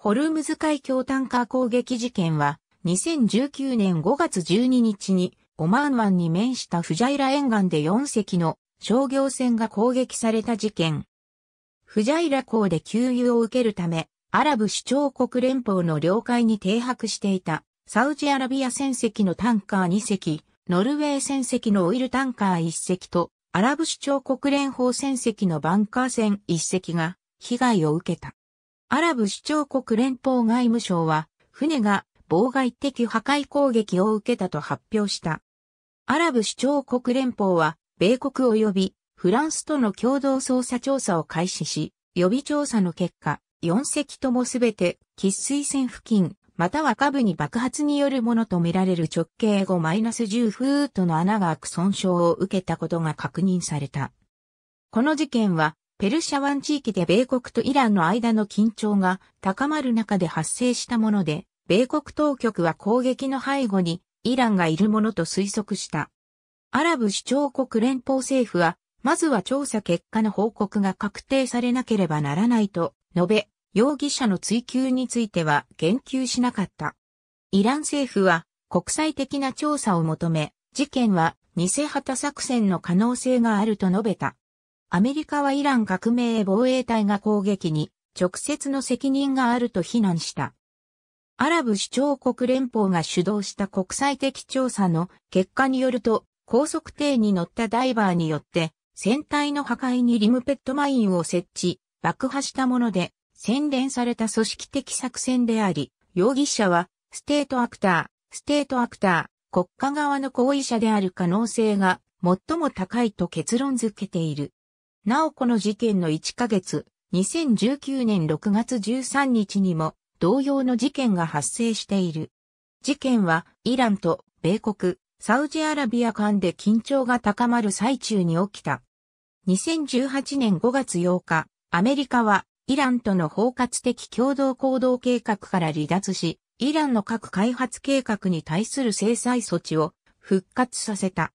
ホルムズ海峡タンカー攻撃事件は、2019年5月12日に、オマーン湾に面したフジャイラ沿岸で4隻の商業船が攻撃された事件。フジャイラ港で給油を受けるため、アラブ首長国連邦の領海に停泊していた、サウジアラビア船籍のタンカー2隻、ノルウェー船籍のオイルタンカー1隻と、アラブ首長国連邦船籍のバンカー船1隻が被害を受けた。アラブ首長国連邦外務省は、船が妨害的破壊攻撃を受けたと発表した。アラブ首長国連邦は、米国及びフランスとの共同捜査調査を開始し、予備調査の結果、4隻ともすべて、喫水線付近、または下部に爆発によるものとみられる直径5-10フートの穴が開く損傷を受けたことが確認された。この事件はペルシャ湾地域で米国とイランの間の緊張が高まる中で発生したもので、米国当局は攻撃の背後にイランがいるものと推測した。アラブ首長国連邦政府は、まずは調査結果の報告が確定されなければならないと述べ、容疑者の追及については言及しなかった。イラン政府は国際的な調査を求め、事件は偽旗作戦の可能性があると述べた。アメリカはイラン革命防衛隊が攻撃に直接の責任があると非難した。アラブ首長国連邦が主導した国際的調査の結果によると、高速艇に乗ったダイバーによって、船体の破壊にリムペットマインを設置、爆破したもので、洗練された組織的作戦であり、容疑者は、ステートアクター、ステートアクター、国家側の行為者である可能性が最も高いと結論付けている。なおこの事件の1ヶ月、2019年6月13日にも同様の事件が発生している。事件はイランと米国、サウジアラビア間で緊張が高まる最中に起きた。2018年5月8日、アメリカはイランとの包括的共同行動計画から離脱し、イランの核開発計画に対する制裁措置を復活させた。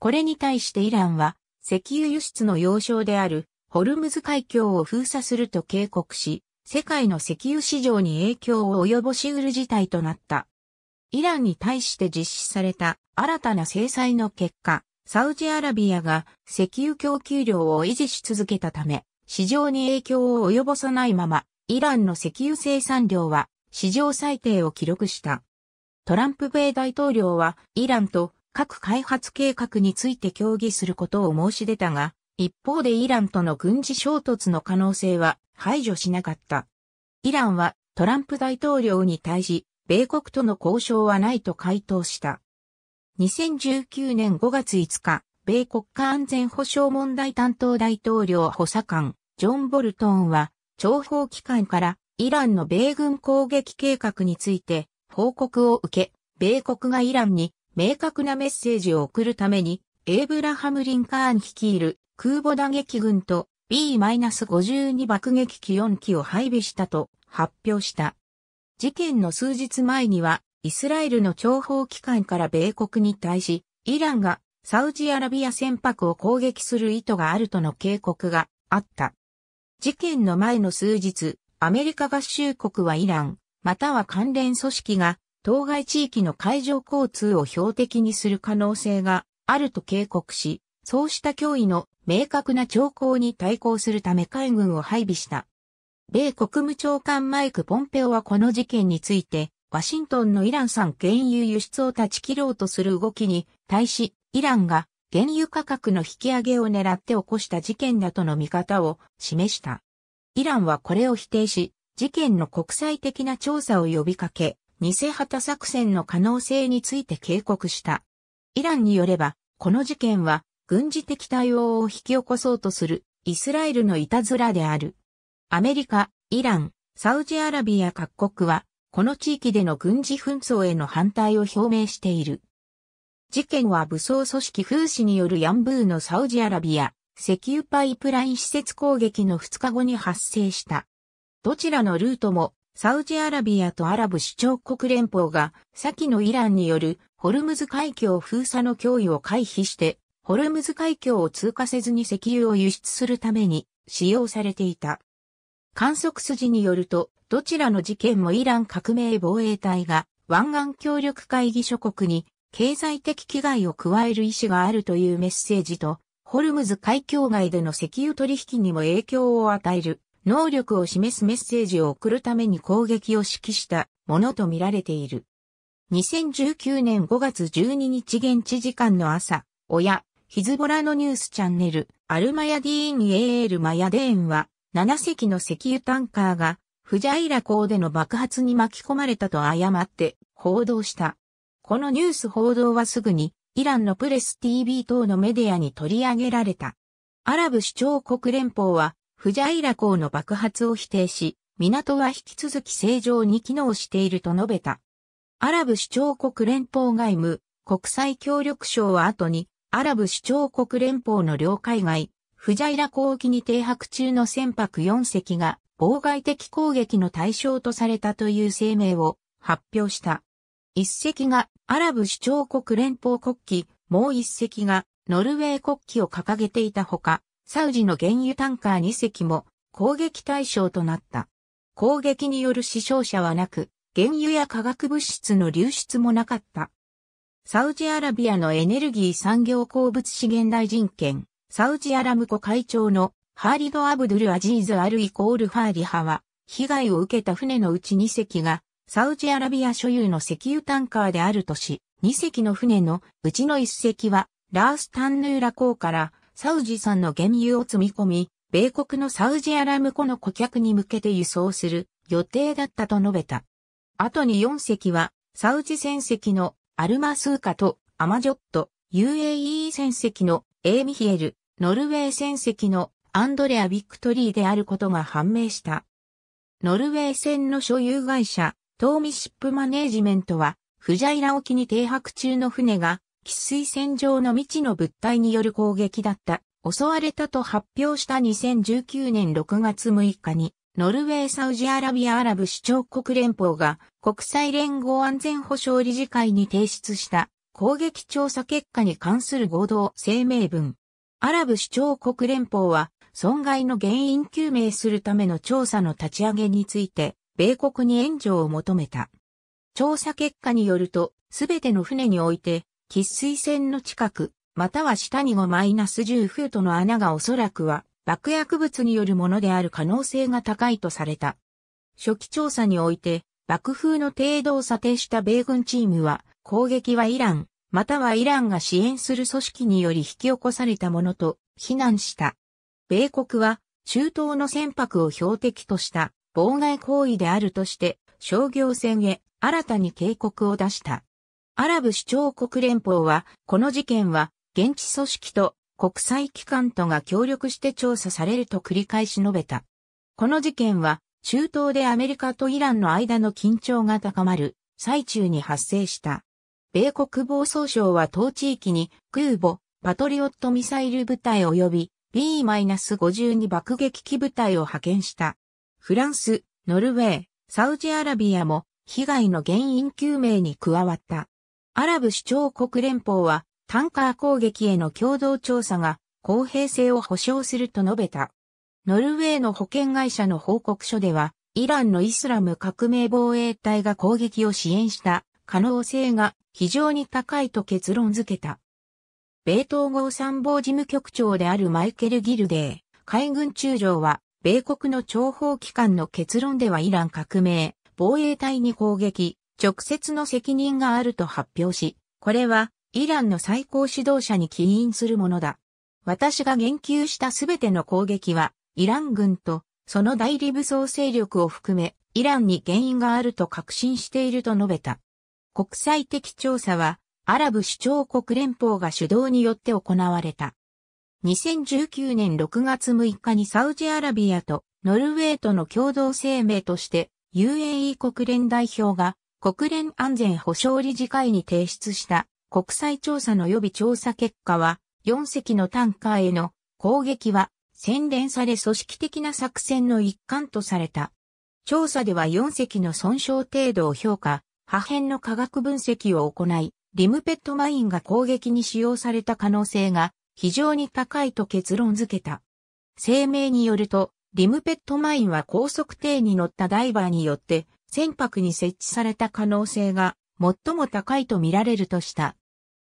これに対してイランは石油輸出の要衝であるホルムズ海峡を封鎖すると警告し、世界の石油市場に影響を及ぼしうる事態となった。イランに対して実施された新たな制裁の結果、サウジアラビアが石油供給量を維持し続けたため、市場に影響を及ぼさないまま、イランの石油生産量は史上最低を記録した。トランプ米大統領はイランと核開発計画について協議することを申し出たが、一方でイランとの軍事衝突の可能性は排除しなかった。イランはトランプ大統領に対し、米国との交渉はないと回答した。2019年5月5日、米国家安全保障問題担当大統領補佐官、ジョン・ボルトンは、情報機関からイランの米軍攻撃計画について報告を受け、米国がイランに明確なメッセージを送るために、エイブラハム・リンカーン率いる空母打撃軍と B-52 爆撃機4機を配備したと発表した。事件の数日前には、イスラエルの諜報機関から米国に対し、イランがサウジアラビア船舶を攻撃する意図があるとの警告があった。事件の前の数日、アメリカ合衆国はイラン、または関連組織が当該地域の海上交通を標的にする可能性があると警告し、そうした脅威の明確な兆候に対抗するため海軍を配備した。米国務長官マイク・ポンペオはこの事件について、ワシントンのイラン産原油輸出を断ち切ろうとする動きに対し、イランが原油価格の引き上げを狙って起こした事件だとの見方を示した。イランはこれを否定し、事件の国際的な調査を呼びかけ、偽旗作戦の可能性について警告した。イランによれば、この事件は軍事的対応を引き起こそうとするイスラエルのいたずらである。アメリカ、イラン、サウジアラビア各国は、この地域での軍事紛争への反対を表明している。事件は武装組織風刺によるヤンブーのサウジアラビア、石油パイプライン施設攻撃の2日後に発生した。どちらのルートもサウジアラビアとアラブ首長国連邦が、先のイランによるホルムズ海峡封鎖の脅威を回避して、ホルムズ海峡を通過せずに石油を輸出するために使用されていた。観測筋によると、どちらの事件もイラン革命防衛隊が湾岸協力会議諸国に経済的危害を加える意思があるというメッセージと、ホルムズ海峡外での石油取引にも影響を与える能力を示すメッセージを送るために攻撃を指揮したものとみられている。2019年5月12日現地時間の朝、親、ヒズボラのニュースチャンネル、アルマヤディーン・エール・マヤデーンは、7隻の石油タンカーが、フジャイラ港での爆発に巻き込まれたと誤って報道した。このニュース報道はすぐに、イランのプレス TV 等のメディアに取り上げられた。アラブ首長国連邦は、フジャイラ港の爆発を否定し、港は引き続き正常に機能していると述べた。アラブ首長国連邦外務国際協力省は後に、アラブ首長国連邦の領海外、フジャイラ港沖に停泊中の船舶4隻が妨害的攻撃の対象とされたという声明を発表した。一隻がアラブ首長国連邦国旗、もう一隻がノルウェー国旗を掲げていたほか、サウジの原油タンカー2隻も攻撃対象となった。攻撃による死傷者はなく、原油や化学物質の流出もなかった。サウジアラビアのエネルギー産業鉱物資源大臣権、サウジアラムコ会長のハーリド・アブドゥル・アジーズ・アル・イコール・ファーリ派は、被害を受けた船のうち2隻が、サウジアラビア所有の石油タンカーであるとし、2隻の船のうちの1隻は、ラース・タンヌーラ港からサウジ産の原油を積み込み、米国のサウジアラムコの顧客に向けて輸送する予定だったと述べた。後に4隻は、サウジ船籍のアルマスーカとアマジョット、UAE 船籍のエーミヒエル、ノルウェー船籍のアンドレア・ビクトリーであることが判明した。ノルウェー船の所有会社、トーミシップマネージメントは、フジャイラ沖に停泊中の船が喫水線上の未知の物体による攻撃だった、襲われたと発表した2019年6月6日に、ノルウェー・サウジアラビア・アラブ首長国連邦が国際連合安全保障理事会に提出した攻撃調査結果に関する合同声明文。アラブ首長国連邦は損害の原因究明するための調査の立ち上げについて米国に援助を求めた。調査結果によると、すべての船において喫水線の近く、または下に5-10マイナスフートの穴がおそらくは爆薬物によるものである可能性が高いとされた。初期調査において、爆風の程度を査定した米軍チームは、攻撃はイラン、またはイランが支援する組織により引き起こされたものと非難した。米国は、中東の船舶を標的とした妨害行為であるとして、商業船へ新たに警告を出した。アラブ首長国連邦は、この事件は、現地組織と国際機関とが協力して調査されると繰り返し述べた。この事件は、中東でアメリカとイランの間の緊張が高まる最中に発生した。米国防総省は当地域に空母、パトリオットミサイル部隊及び B-52 爆撃機部隊を派遣した。フランス、ノルウェー、サウジアラビアも被害の原因究明に加わった。アラブ首長国連邦は、タンカー攻撃への共同調査が公平性を保障すると述べた。ノルウェーの保険会社の報告書では、イランのイスラム革命防衛隊が攻撃を支援した可能性が非常に高いと結論付けた。米統合参謀事務局長であるマイケル・ギルデー、海軍中将は、米国の諜報機関の結論ではイラン革命、防衛隊に攻撃、直接の責任があると発表し、これはイランの最高指導者に起因するものだ。私が言及したすべての攻撃は、イラン軍とその代理武装勢力を含め、イランに原因があると確信していると述べた。国際的調査は、アラブ首長国連邦が主導によって行われた。2019年6月6日にサウジアラビアとノルウェーとの共同声明として UAE 国連代表が国連安全保障理事会に提出した国際調査の予備調査結果は、4隻のタンカーへの攻撃は洗練され組織的な作戦の一環とされた。調査では4隻の損傷程度を評価、破片の化学分析を行い、リムペットマインが攻撃に使用された可能性が非常に高いと結論付けた。声明によると、リムペットマインは高速艇に乗ったダイバーによって船舶に設置された可能性が最も高いと見られるとした。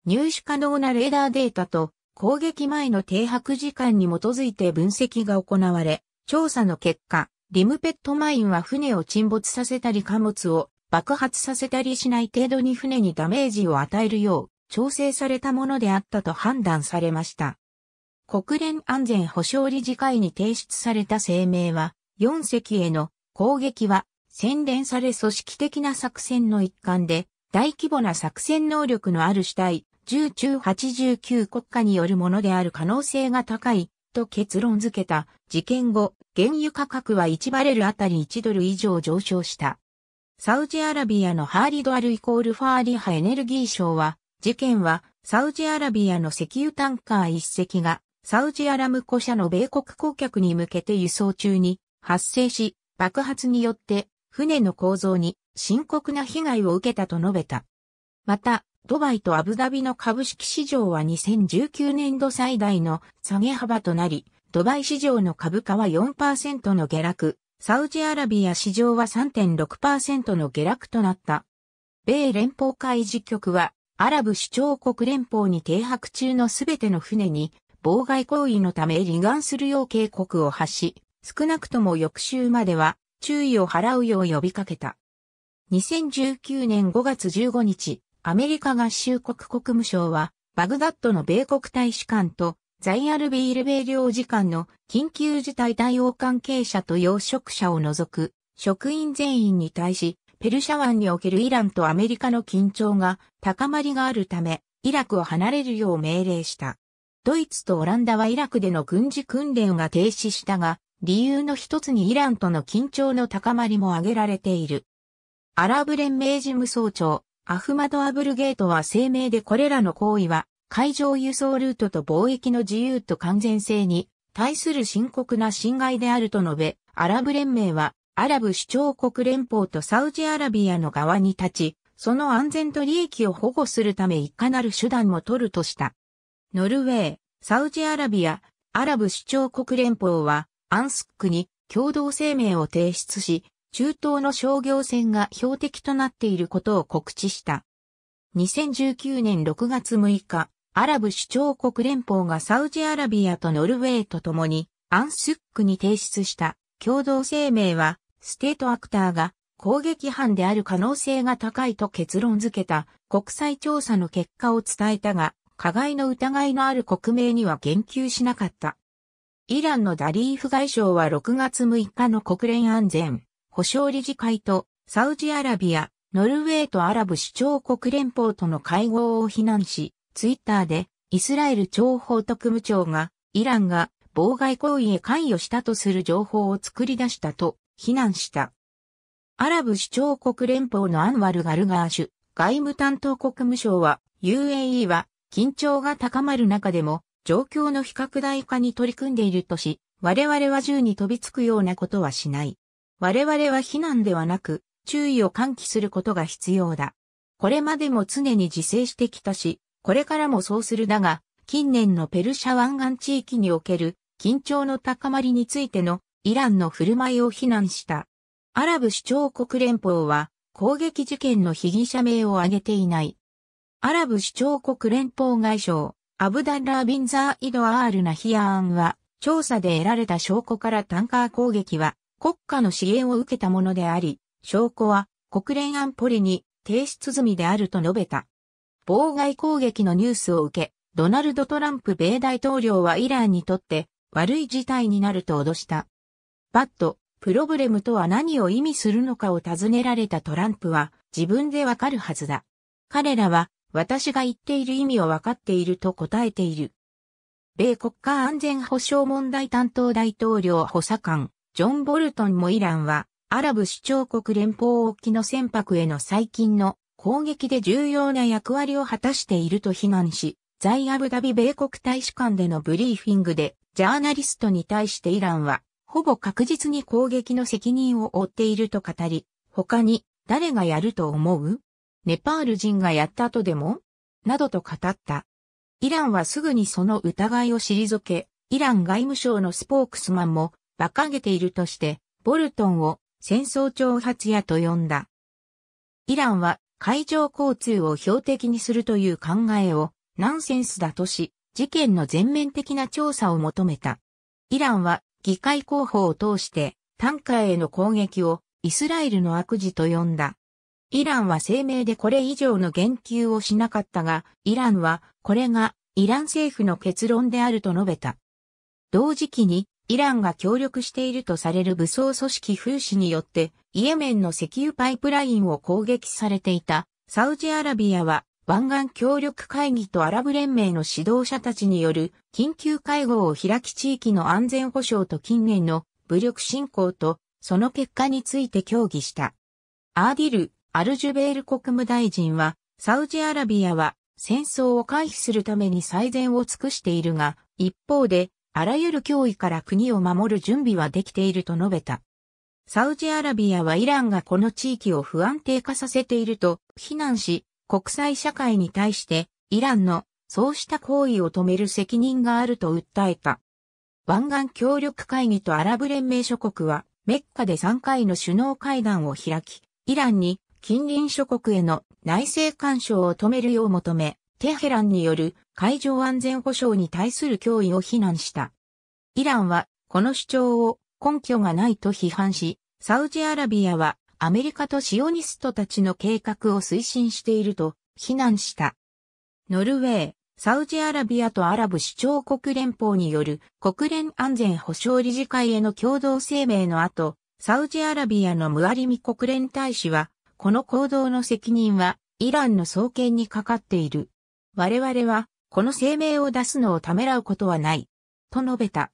入手可能なレーダーデータと攻撃前の停泊時間に基づいて分析が行われ、調査の結果、リムペットマインは船を沈没させたり貨物を爆発させたりしない程度に船にダメージを与えるよう調整されたものであったと判断されました。国連安全保障理事会に提出された声明は、4隻への攻撃は洗練され組織的な作戦の一環で、大規模な作戦能力のある主体、10中89国家によるものである可能性が高い、と結論付けた事件後、原油価格は1バレルあたり1ドル以上上昇した。サウジアラビアのハーリドアルイコールファーリハエネルギー省は、事件はサウジアラビアの石油タンカー一隻がサウジアラムコ社の米国顧客に向けて輸送中に発生し、爆発によって船の構造に深刻な被害を受けたと述べた。また、ドバイとアブダビの株式市場は2019年度最大の下げ幅となり、ドバイ市場の株価は4%の下落、サウジアラビア市場は3.6%の下落となった。米連邦海事局は、アラブ首長国連邦に停泊中のすべての船に、妨害行為のため離岸するよう警告を発し、少なくとも翌週までは注意を払うよう呼びかけた。2019年5月15日、アメリカ合衆国国務省は、バグダッドの米国大使館と、ザイアルビール米領事館の緊急事態対応関係者と養殖者を除く、職員全員に対し、ペルシャ湾におけるイランとアメリカの緊張が高まりがあるため、イラクを離れるよう命令した。ドイツとオランダはイラクでの軍事訓練が停止したが、理由の一つにイランとの緊張の高まりも挙げられている。アラブ連盟事務総長、アフマド・アブルゲートは声明でこれらの行為は、海上輸送ルートと貿易の自由と完全性に対する深刻な侵害であると述べ、アラブ連盟は、アラブ首長国連邦とサウジアラビアの側に立ち、その安全と利益を保護するためいかなる手段も取るとした。ノルウェー、サウジアラビア、アラブ首長国連邦は、アンスックに共同声明を提出し、中東の商業船が標的となっていることを告知した。2019年6月6日、アラブ首長国連邦がサウジアラビアとノルウェーと共に、アンスックに提出した共同声明は、ステートアクターが攻撃犯である可能性が高いと結論付けた国際調査の結果を伝えたが、加害の疑いのある国名には言及しなかった。イランのダリーフ外相は6月6日の国連安全保障理事会とサウジアラビア、ノルウェーとアラブ首長国連邦との会合を非難し、ツイッターでイスラエル諜報特務長がイランが妨害行為へ関与したとする情報を作り出したと非難した。アラブ首長国連邦のアンワル・ガルガーシュ外務担当国務省は UAE は緊張が高まる中でも状況の非拡大化に取り組んでいるとし、我々は銃に飛びつくようなことはしない。我々は非難ではなく、注意を喚起することが必要だ。これまでも常に自制してきたし、これからもそうするだが、近年のペルシャ湾岸地域における緊張の高まりについてのイランの振る舞いを非難した。アラブ首長国連邦は攻撃事件の被疑者名を挙げていない。アラブ首長国連邦外相アブダッラー・ビンザー・イド・アール・ナヒアーンは、調査で得られた証拠からタンカー攻撃は、国家の支援を受けたものであり、証拠は国連安保理に提出済みであると述べた。妨害攻撃のニュースを受け、ドナルド・トランプ米大統領はイランにとって悪い事態になると脅した。バッド、プロブレムとは何を意味するのかを尋ねられたトランプは自分でわかるはずだ。彼らは私が言っている意味をわかっていると答えている。米国家安全保障問題担当大統領補佐官、ジョン・ボルトンもイランは、アラブ首長国連邦沖の船舶への最近の攻撃で重要な役割を果たしていると非難し、在アブダビ米国大使館でのブリーフィングで、ジャーナリストに対してイランは、ほぼ確実に攻撃の責任を負っていると語り、他に、誰がやると思うネパール人がやった後でもなどと語った。イランはすぐにその疑いを退け、イラン外務省のスポークスマンも馬鹿げているとして、ボルトンを戦争挑発屋と呼んだ。イランは海上交通を標的にするという考えをナンセンスだとし、事件の全面的な調査を求めた。イランは議会候補を通して、タンカーへの攻撃をイスラエルの悪事と呼んだ。イランは声明でこれ以上の言及をしなかったが、イランはこれがイラン政府の結論であると述べた。同時期にイランが協力しているとされる武装組織風刺によってイエメンの石油パイプラインを攻撃されていたサウジアラビアは湾岸協力会議とアラブ連盟の指導者たちによる緊急会合を開き地域の安全保障と近年の武力侵攻とその結果について協議した。アーディルアルジュベール国務大臣は、サウジアラビアは戦争を回避するために最善を尽くしているが、一方で、あらゆる脅威から国を守る準備はできていると述べた。サウジアラビアはイランがこの地域を不安定化させていると非難し、国際社会に対してイランのそうした行為を止める責任があると訴えた。湾岸協力会議とアラブ連盟諸国はメッカで3回の首脳会談を開き、イランに近隣諸国への内政干渉を止めるよう求め、テヘランによる海上安全保障に対する脅威を非難した。イランはこの主張を根拠がないと批判し、サウジアラビアはアメリカとシオニストたちの計画を推進していると非難した。ノルウェー、サウジアラビアとアラブ首長国連邦による国連安全保障理事会への共同声明の後、サウジアラビアのムアリミ国連大使はこの行動の責任はイランの創建にかかっている。我々はこの声明を出すのをためらうことはない。と述べた。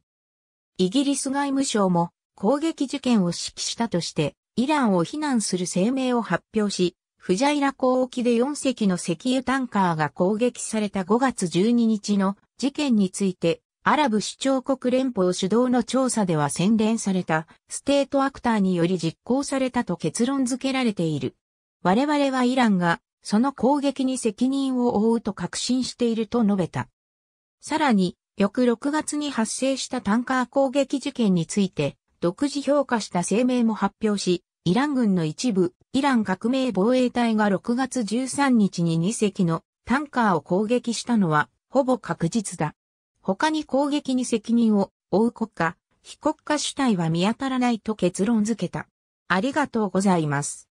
イギリス外務省も攻撃事件を指揮したとしてイランを非難する声明を発表し、フジャイラ港沖で4隻の石油タンカーが攻撃された5月12日の事件についてアラブ首長国連邦主導の調査では洗練されたステートアクターにより実行されたと結論付けられている。我々はイランがその攻撃に責任を負うと確信していると述べた。さらに、翌6月に発生したタンカー攻撃事件について、独自評価した声明も発表し、イラン軍の一部、イラン革命防衛隊が6月13日に2隻のタンカーを攻撃したのは、ほぼ確実だ。他に攻撃に責任を負う国家、非国家主体は見当たらないと結論付けた。ありがとうございます。